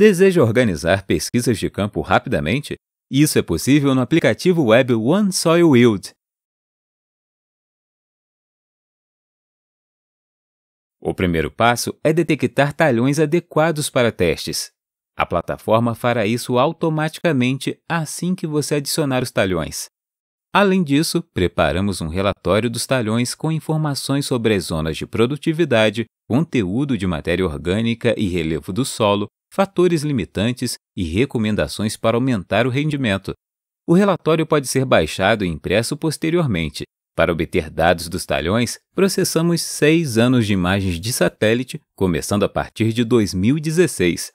Deseja organizar pesquisas de campo rapidamente? Isso é possível no aplicativo web One Soil Yield. O primeiro passo é detectar talhões adequados para testes. A plataforma fará isso automaticamente assim que você adicionar os talhões. Além disso, preparamos um relatório dos talhões com informações sobre as zonas de produtividade, conteúdo de matéria orgânica e relevo do solo, fatores limitantes e recomendações para aumentar o rendimento. O relatório pode ser baixado e impresso posteriormente. Para obter dados dos talhões, processamos seis anos de imagens de satélite, começando a partir de 2016.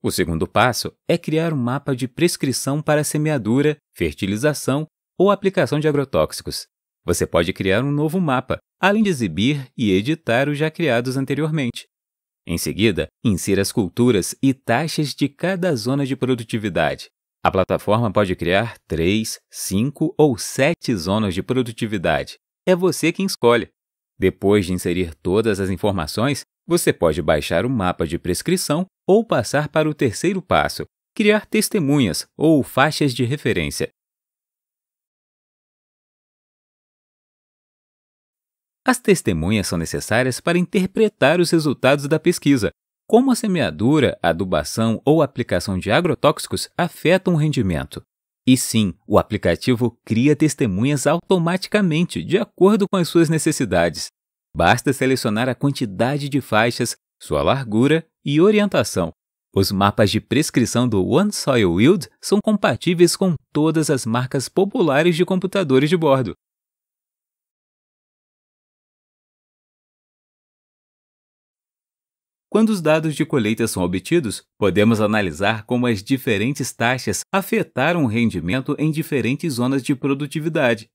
O segundo passo é criar um mapa de prescrição para semeadura, fertilização ou aplicação de agrotóxicos. Você pode criar um novo mapa, além de exibir e editar os já criados anteriormente. Em seguida, insira as culturas e taxas de cada zona de produtividade. A plataforma pode criar 3, 5 ou 7 zonas de produtividade. É você quem escolhe. Depois de inserir todas as informações, você pode baixar o mapa de prescrição ou passar para o terceiro passo, criar testemunhas ou faixas de referência. As testemunhas são necessárias para interpretar os resultados da pesquisa, como a semeadura, adubação ou aplicação de agrotóxicos afetam o rendimento. E sim, o aplicativo cria testemunhas automaticamente, de acordo com as suas necessidades. Basta selecionar a quantidade de faixas, sua largura e orientação. Os mapas de prescrição do One Soil Wield são compatíveis com todas as marcas populares de computadores de bordo. Quando os dados de colheita são obtidos, podemos analisar como as diferentes taxas afetaram o rendimento em diferentes zonas de produtividade.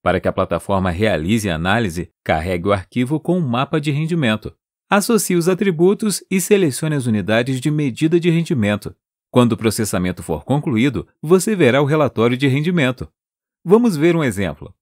Para que a plataforma realize a análise, carregue o arquivo com um mapa de rendimento. Associe os atributos e selecione as unidades de medida de rendimento. Quando o processamento for concluído, você verá o relatório de rendimento. Vamos ver um exemplo.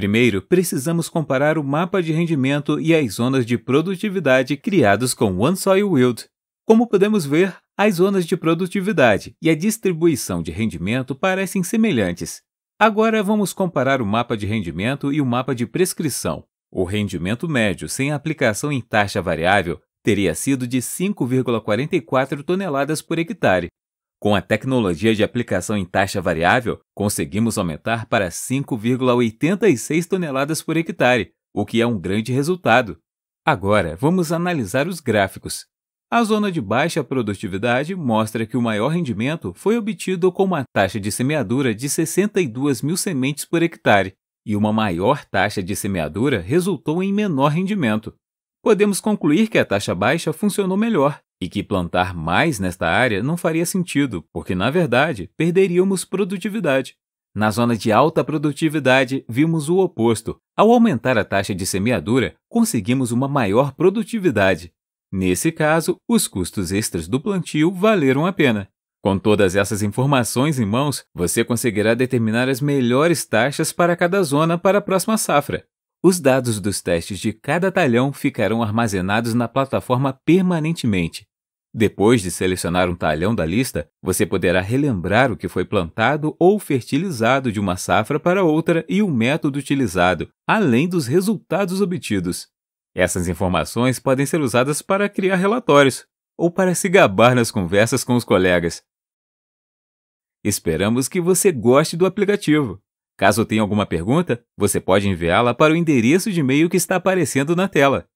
Primeiro, precisamos comparar o mapa de rendimento e as zonas de produtividade criados com Soil Wild. Como podemos ver, as zonas de produtividade e a distribuição de rendimento parecem semelhantes. Agora vamos comparar o mapa de rendimento e o mapa de prescrição. O rendimento médio sem aplicação em taxa variável teria sido de 5,44 toneladas por hectare, com a tecnologia de aplicação em taxa variável, conseguimos aumentar para 5,86 toneladas por hectare, o que é um grande resultado. Agora, vamos analisar os gráficos. A zona de baixa produtividade mostra que o maior rendimento foi obtido com uma taxa de semeadura de 62 mil sementes por hectare, e uma maior taxa de semeadura resultou em menor rendimento. Podemos concluir que a taxa baixa funcionou melhor, e que plantar mais nesta área não faria sentido, porque, na verdade, perderíamos produtividade. Na zona de alta produtividade, vimos o oposto. Ao aumentar a taxa de semeadura, conseguimos uma maior produtividade. Nesse caso, os custos extras do plantio valeram a pena. Com todas essas informações em mãos, você conseguirá determinar as melhores taxas para cada zona para a próxima safra. Os dados dos testes de cada talhão ficarão armazenados na plataforma permanentemente. Depois de selecionar um talhão da lista, você poderá relembrar o que foi plantado ou fertilizado de uma safra para outra e o método utilizado, além dos resultados obtidos. Essas informações podem ser usadas para criar relatórios ou para se gabar nas conversas com os colegas. Esperamos que você goste do aplicativo. Caso tenha alguma pergunta, você pode enviá-la para o endereço de e-mail que está aparecendo na tela.